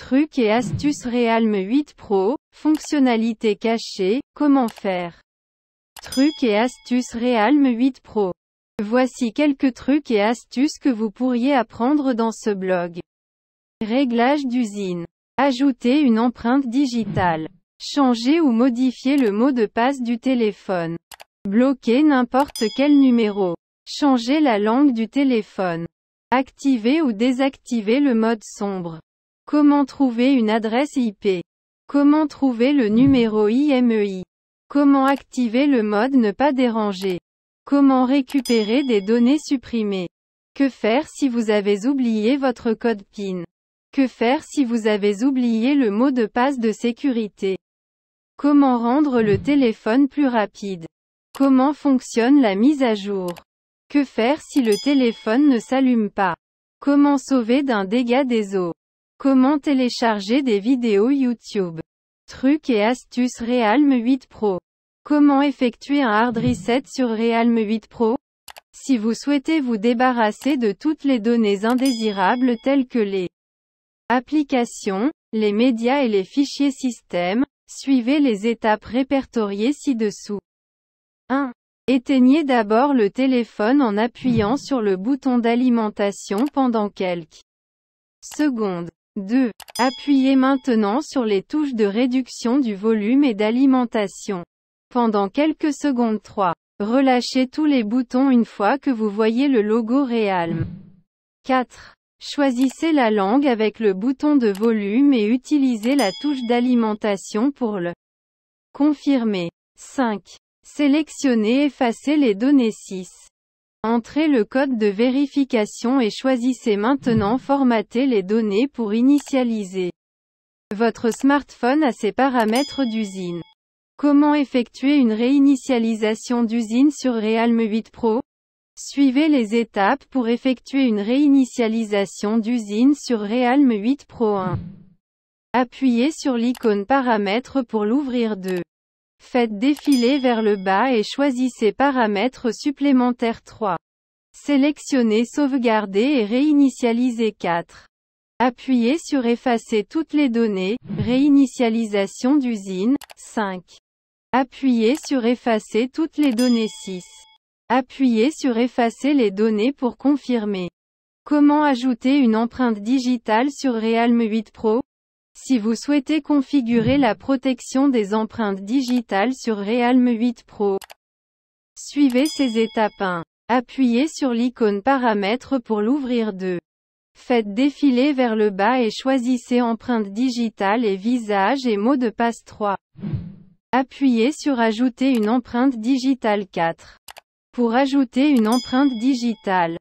Trucs et astuces Realme 8 Pro, fonctionnalités cachées, comment faire Trucs et astuces Realme 8 Pro. Voici quelques trucs et astuces que vous pourriez apprendre dans ce blog. Réglage d'usine. Ajouter une empreinte digitale. Changer ou modifier le mot de passe du téléphone. Bloquer n'importe quel numéro. Changer la langue du téléphone. Activer ou désactiver le mode sombre. Comment trouver une adresse IP Comment trouver le numéro IMEI e Comment activer le mode ne pas déranger Comment récupérer des données supprimées Que faire si vous avez oublié votre code PIN Que faire si vous avez oublié le mot de passe de sécurité Comment rendre le téléphone plus rapide Comment fonctionne la mise à jour Que faire si le téléphone ne s'allume pas Comment sauver d'un dégât des eaux Comment télécharger des vidéos YouTube Trucs et astuces Realme 8 Pro Comment effectuer un hard reset sur Realme 8 Pro Si vous souhaitez vous débarrasser de toutes les données indésirables telles que les applications, les médias et les fichiers système, suivez les étapes répertoriées ci-dessous. 1. Éteignez d'abord le téléphone en appuyant sur le bouton d'alimentation pendant quelques secondes. 2. Appuyez maintenant sur les touches de réduction du volume et d'alimentation. Pendant quelques secondes 3. Relâchez tous les boutons une fois que vous voyez le logo Realm. 4. Choisissez la langue avec le bouton de volume et utilisez la touche d'alimentation pour le confirmer. 5. Sélectionnez Effacer les données 6. Entrez le code de vérification et choisissez maintenant Formater les données pour initialiser. Votre smartphone à ses paramètres d'usine. Comment effectuer une réinitialisation d'usine sur Realme 8 Pro Suivez les étapes pour effectuer une réinitialisation d'usine sur Realme 8 Pro 1. Appuyez sur l'icône Paramètres pour l'ouvrir 2. Faites défiler vers le bas et choisissez Paramètres supplémentaires 3. Sélectionnez Sauvegarder et réinitialiser 4. Appuyez sur Effacer toutes les données, réinitialisation d'usine, 5. Appuyez sur Effacer toutes les données 6. Appuyez sur Effacer les données pour confirmer. Comment ajouter une empreinte digitale sur Realme 8 Pro si vous souhaitez configurer la protection des empreintes digitales sur Realme 8 Pro, suivez ces étapes 1. Appuyez sur l'icône Paramètres pour l'ouvrir 2. Faites défiler vers le bas et choisissez Empreinte digitale et visage et mots de passe 3. Appuyez sur Ajouter une empreinte digitale 4. Pour ajouter une empreinte digitale,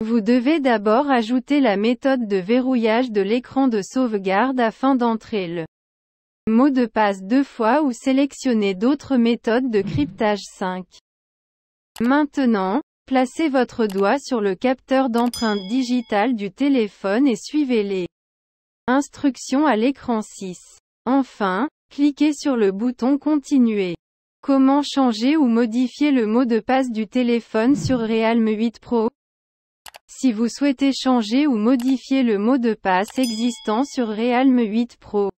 vous devez d'abord ajouter la méthode de verrouillage de l'écran de sauvegarde afin d'entrer le mot de passe deux fois ou sélectionner d'autres méthodes de cryptage 5. Maintenant, placez votre doigt sur le capteur d'empreinte digitale du téléphone et suivez les instructions à l'écran 6. Enfin, cliquez sur le bouton Continuer. Comment changer ou modifier le mot de passe du téléphone sur Realme 8 Pro si vous souhaitez changer ou modifier le mot de passe existant sur Realme 8 Pro,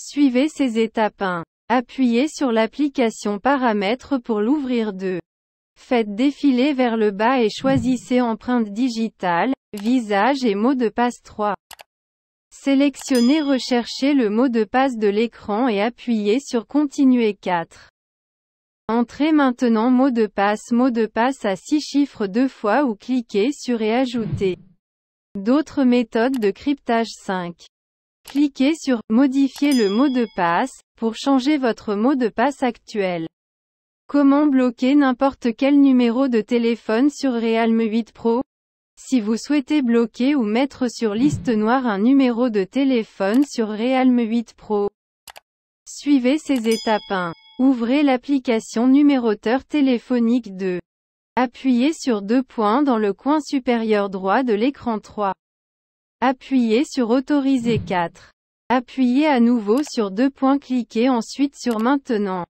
suivez ces étapes 1. Appuyez sur l'application Paramètres pour l'ouvrir 2. Faites défiler vers le bas et choisissez Empreinte digitale, Visage et mot de passe 3. Sélectionnez Rechercher le mot de passe de l'écran et appuyez sur Continuer 4. Entrez maintenant mot de passe mot de passe à 6 chiffres deux fois ou cliquez sur et ajoutez. D'autres méthodes de cryptage 5. Cliquez sur Modifier le mot de passe pour changer votre mot de passe actuel. Comment bloquer n'importe quel numéro de téléphone sur Realme 8 Pro Si vous souhaitez bloquer ou mettre sur liste noire un numéro de téléphone sur Realme 8 Pro, suivez ces étapes 1. Ouvrez l'application numéroteur téléphonique 2. Appuyez sur deux points dans le coin supérieur droit de l'écran 3. Appuyez sur Autoriser 4. Appuyez à nouveau sur deux points cliquez ensuite sur Maintenant.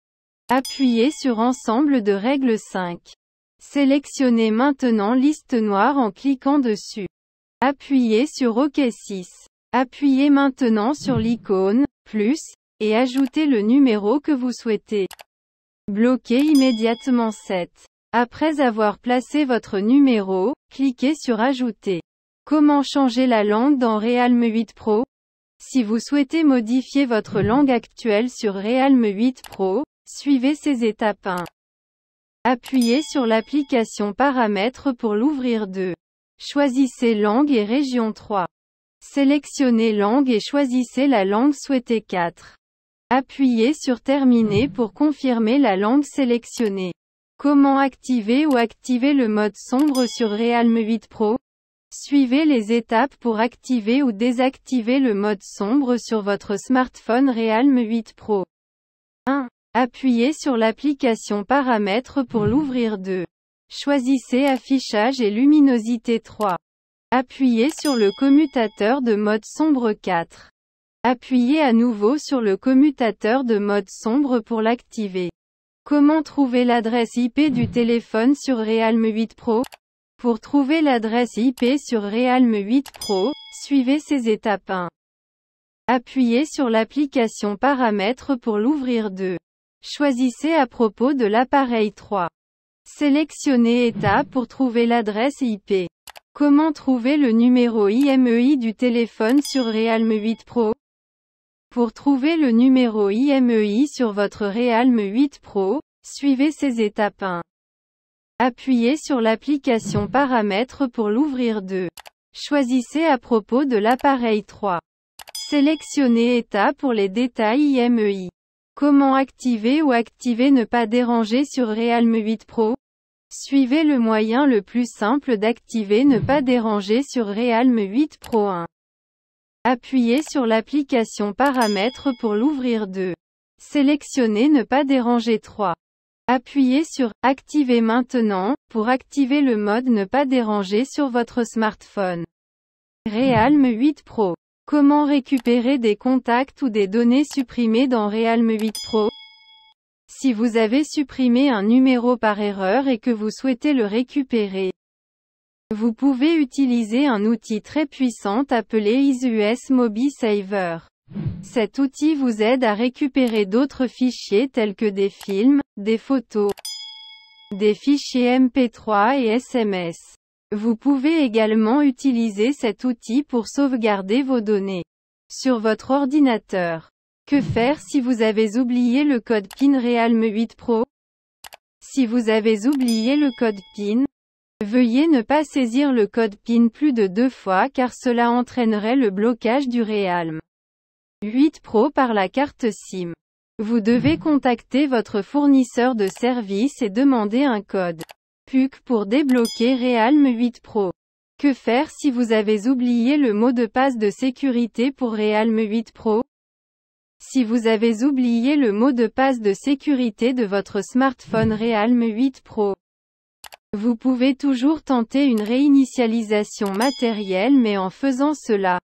Appuyez sur Ensemble de règles 5. Sélectionnez maintenant liste noire en cliquant dessus. Appuyez sur OK 6. Appuyez maintenant sur l'icône, plus, et ajoutez le numéro que vous souhaitez. Bloquez immédiatement 7. Après avoir placé votre numéro, cliquez sur Ajouter. Comment changer la langue dans Realme 8 Pro Si vous souhaitez modifier votre langue actuelle sur Realme 8 Pro, suivez ces étapes 1. Appuyez sur l'application Paramètres pour l'ouvrir 2. Choisissez Langue et Région 3. Sélectionnez Langue et choisissez la langue souhaitée 4. Appuyez sur Terminer pour confirmer la langue sélectionnée. Comment activer ou activer le mode sombre sur Realme 8 Pro Suivez les étapes pour activer ou désactiver le mode sombre sur votre smartphone Realme 8 Pro. 1. Appuyez sur l'application Paramètres pour l'ouvrir 2. Choisissez Affichage et Luminosité 3. Appuyez sur le commutateur de mode sombre 4. Appuyez à nouveau sur le commutateur de mode sombre pour l'activer. Comment trouver l'adresse IP du téléphone sur Realme 8 Pro Pour trouver l'adresse IP sur Realme 8 Pro, suivez ces étapes 1. Appuyez sur l'application Paramètres pour l'ouvrir 2. Choisissez à propos de l'appareil 3. Sélectionnez État pour trouver l'adresse IP. Comment trouver le numéro IMEI e du téléphone sur Realme 8 Pro pour trouver le numéro IMEI e sur votre Realme 8 Pro, suivez ces étapes 1. Appuyez sur l'application Paramètres pour l'ouvrir 2. Choisissez à propos de l'appareil 3. Sélectionnez État pour les détails IMEI. E Comment activer ou activer ne pas déranger sur Realme 8 Pro Suivez le moyen le plus simple d'activer ne pas déranger sur Realme 8 Pro 1. Appuyez sur l'application Paramètres pour l'ouvrir 2. Sélectionnez Ne pas déranger 3. Appuyez sur Activer maintenant pour activer le mode Ne pas déranger sur votre smartphone. Realme 8 Pro. Comment récupérer des contacts ou des données supprimées dans Realme 8 Pro Si vous avez supprimé un numéro par erreur et que vous souhaitez le récupérer, vous pouvez utiliser un outil très puissant appelé ISUS Mobi Saver. Cet outil vous aide à récupérer d'autres fichiers tels que des films, des photos, des fichiers MP3 et SMS. Vous pouvez également utiliser cet outil pour sauvegarder vos données sur votre ordinateur. Que faire si vous avez oublié le code PIN Realme 8 Pro Si vous avez oublié le code PIN, Veuillez ne pas saisir le code PIN plus de deux fois car cela entraînerait le blocage du Realme 8 Pro par la carte SIM. Vous devez contacter votre fournisseur de service et demander un code PUC pour débloquer Realme 8 Pro. Que faire si vous avez oublié le mot de passe de sécurité pour Realme 8 Pro Si vous avez oublié le mot de passe de sécurité de votre smartphone Realme 8 Pro, vous pouvez toujours tenter une réinitialisation matérielle mais en faisant cela,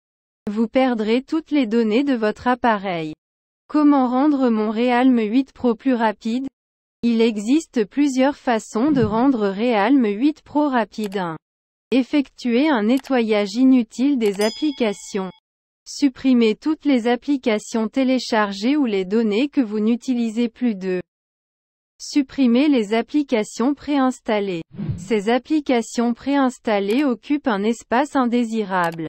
vous perdrez toutes les données de votre appareil. Comment rendre mon Realme 8 Pro plus rapide Il existe plusieurs façons de rendre Realme 8 Pro rapide. 1. Effectuer un nettoyage inutile des applications. Supprimer toutes les applications téléchargées ou les données que vous n'utilisez plus. d'eux. Supprimer les applications préinstallées. Ces applications préinstallées occupent un espace indésirable,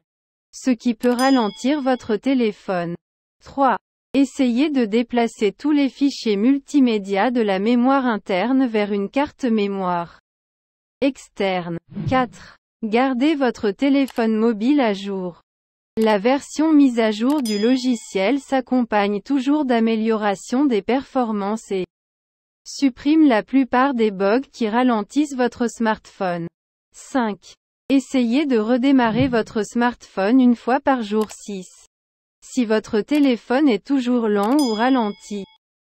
ce qui peut ralentir votre téléphone. 3. Essayez de déplacer tous les fichiers multimédia de la mémoire interne vers une carte mémoire externe. 4. Gardez votre téléphone mobile à jour. La version mise à jour du logiciel s'accompagne toujours d'améliorations des performances et Supprime la plupart des bugs qui ralentissent votre smartphone. 5. Essayez de redémarrer votre smartphone une fois par jour 6. Si votre téléphone est toujours lent ou ralenti,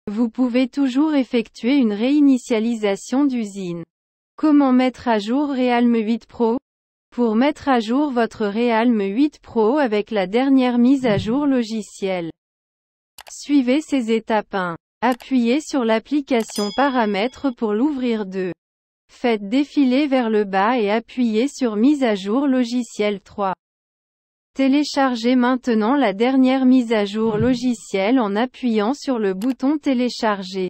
vous pouvez toujours effectuer une réinitialisation d'usine. Comment mettre à jour Realme 8 Pro Pour mettre à jour votre Realme 8 Pro avec la dernière mise à jour logicielle, suivez ces étapes 1. Appuyez sur l'application Paramètres pour l'ouvrir 2. Faites défiler vers le bas et appuyez sur Mise à jour logiciel 3. Téléchargez maintenant la dernière mise à jour logiciel en appuyant sur le bouton Télécharger.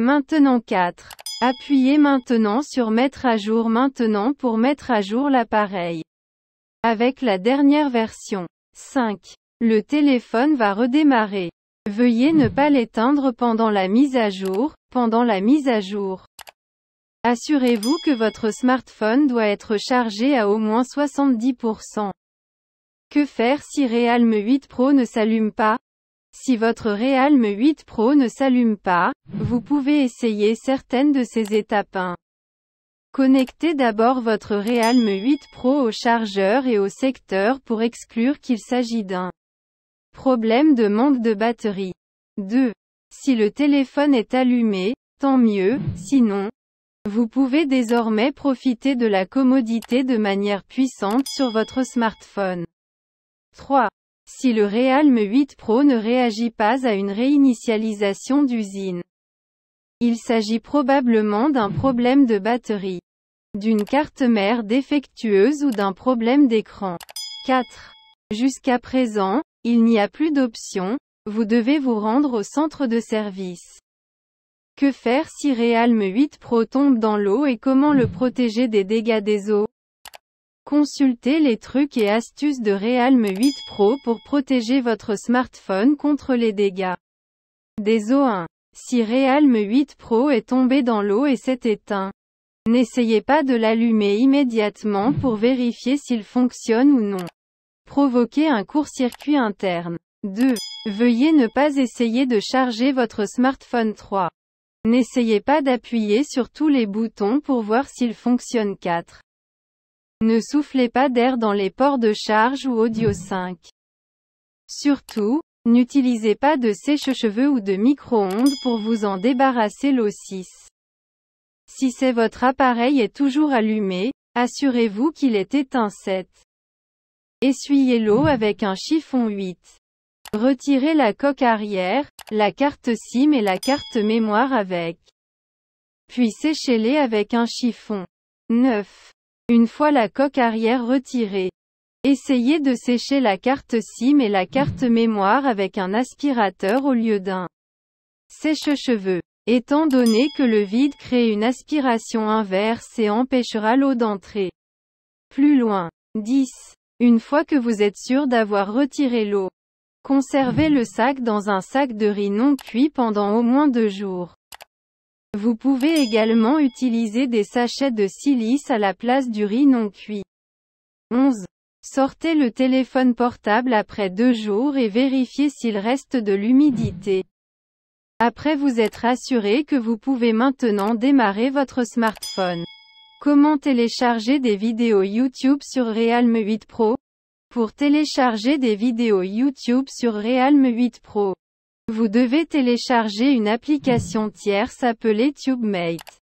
Maintenant 4. Appuyez maintenant sur Mettre à jour maintenant pour mettre à jour l'appareil. Avec la dernière version 5. Le téléphone va redémarrer. Veuillez ne pas l'éteindre pendant la mise à jour, pendant la mise à jour. Assurez-vous que votre smartphone doit être chargé à au moins 70%. Que faire si Realme 8 Pro ne s'allume pas Si votre Realme 8 Pro ne s'allume pas, vous pouvez essayer certaines de ces étapes 1. Connectez d'abord votre Realme 8 Pro au chargeur et au secteur pour exclure qu'il s'agit d'un Problème de manque de batterie. 2. Si le téléphone est allumé, tant mieux, sinon, vous pouvez désormais profiter de la commodité de manière puissante sur votre smartphone. 3. Si le Realme 8 Pro ne réagit pas à une réinitialisation d'usine, il s'agit probablement d'un problème de batterie, d'une carte mère défectueuse ou d'un problème d'écran. 4. Jusqu'à présent, il n'y a plus d'option, vous devez vous rendre au centre de service. Que faire si Realme 8 Pro tombe dans l'eau et comment le protéger des dégâts des eaux Consultez les trucs et astuces de Realme 8 Pro pour protéger votre smartphone contre les dégâts des eaux 1. Si Realme 8 Pro est tombé dans l'eau et s'est éteint, n'essayez pas de l'allumer immédiatement pour vérifier s'il fonctionne ou non. Provoquer un court-circuit interne. 2. Veuillez ne pas essayer de charger votre smartphone 3. N'essayez pas d'appuyer sur tous les boutons pour voir s'il fonctionne 4. Ne soufflez pas d'air dans les ports de charge ou audio 5. Surtout, n'utilisez pas de sèche-cheveux ou de micro-ondes pour vous en débarrasser l'eau 6. Si c'est votre appareil est toujours allumé, assurez-vous qu'il est éteint 7. Essuyez l'eau avec un chiffon 8. Retirez la coque arrière, la carte SIM et la carte mémoire avec. Puis séchez-les avec un chiffon. 9. Une fois la coque arrière retirée, essayez de sécher la carte SIM et la carte mémoire avec un aspirateur au lieu d'un sèche-cheveux. Étant donné que le vide crée une aspiration inverse et empêchera l'eau d'entrer plus loin. 10. Une fois que vous êtes sûr d'avoir retiré l'eau, conservez le sac dans un sac de riz non cuit pendant au moins deux jours. Vous pouvez également utiliser des sachets de silice à la place du riz non cuit. 11. Sortez le téléphone portable après deux jours et vérifiez s'il reste de l'humidité. Après vous être assuré que vous pouvez maintenant démarrer votre smartphone. Comment télécharger des vidéos YouTube sur Realme 8 Pro Pour télécharger des vidéos YouTube sur Realme 8 Pro, vous devez télécharger une application tierce appelée TubeMate.